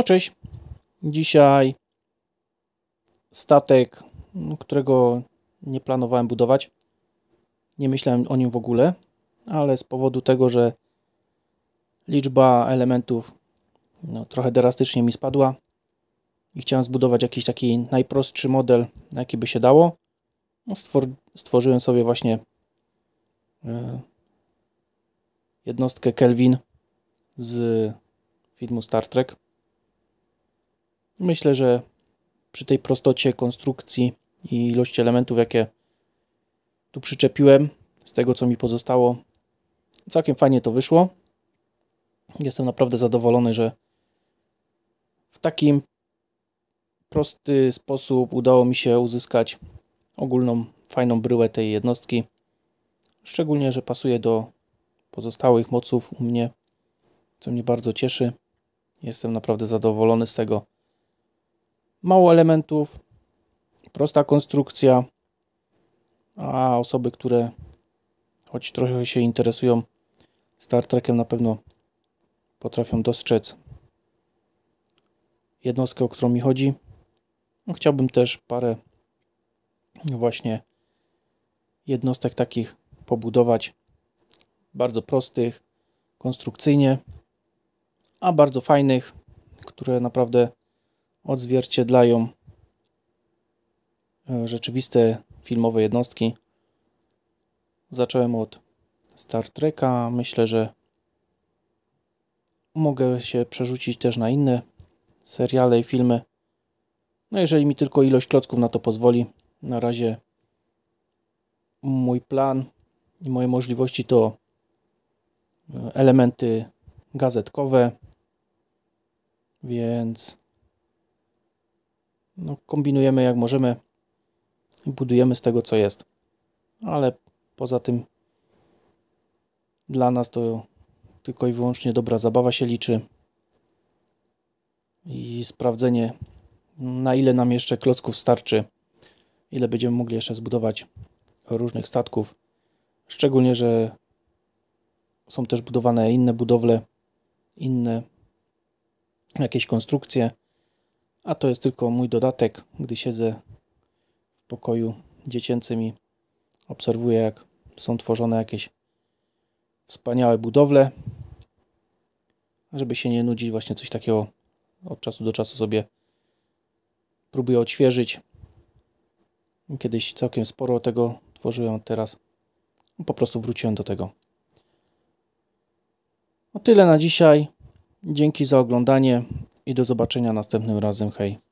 No cześć. Dzisiaj statek, którego nie planowałem budować. Nie myślałem o nim w ogóle, ale z powodu tego, że liczba elementów no, trochę drastycznie mi spadła i chciałem zbudować jakiś taki najprostszy model, jaki by się dało, no, stwor stworzyłem sobie właśnie e, jednostkę Kelvin z filmu Star Trek. Myślę, że przy tej prostocie konstrukcji i ilości elementów, jakie tu przyczepiłem, z tego co mi pozostało, całkiem fajnie to wyszło. Jestem naprawdę zadowolony, że w takim prosty sposób udało mi się uzyskać ogólną fajną bryłę tej jednostki. Szczególnie, że pasuje do pozostałych moców u mnie, co mnie bardzo cieszy. Jestem naprawdę zadowolony z tego mało elementów, prosta konstrukcja, a osoby, które choć trochę się interesują Star Trekiem, na pewno potrafią dostrzec jednostkę, o którą mi chodzi. No, chciałbym też parę właśnie jednostek takich pobudować, bardzo prostych konstrukcyjnie, a bardzo fajnych, które naprawdę odzwierciedlają e, rzeczywiste filmowe jednostki. Zacząłem od Star Treka. Myślę, że mogę się przerzucić też na inne seriale i filmy. No jeżeli mi tylko ilość klocków na to pozwoli. Na razie mój plan i moje możliwości to e, elementy gazetkowe, więc no, kombinujemy jak możemy i budujemy z tego, co jest. Ale poza tym dla nas to tylko i wyłącznie dobra zabawa się liczy i sprawdzenie na ile nam jeszcze klocków starczy, ile będziemy mogli jeszcze zbudować różnych statków. Szczególnie, że są też budowane inne budowle, inne jakieś konstrukcje, a to jest tylko mój dodatek, gdy siedzę w pokoju dziecięcym i obserwuję, jak są tworzone jakieś wspaniałe budowle. Żeby się nie nudzić, właśnie coś takiego od czasu do czasu sobie próbuję odświeżyć. Kiedyś całkiem sporo tego tworzyłem, teraz po prostu wróciłem do tego. No tyle na dzisiaj. Dzięki za oglądanie i do zobaczenia następnym razem. Hej!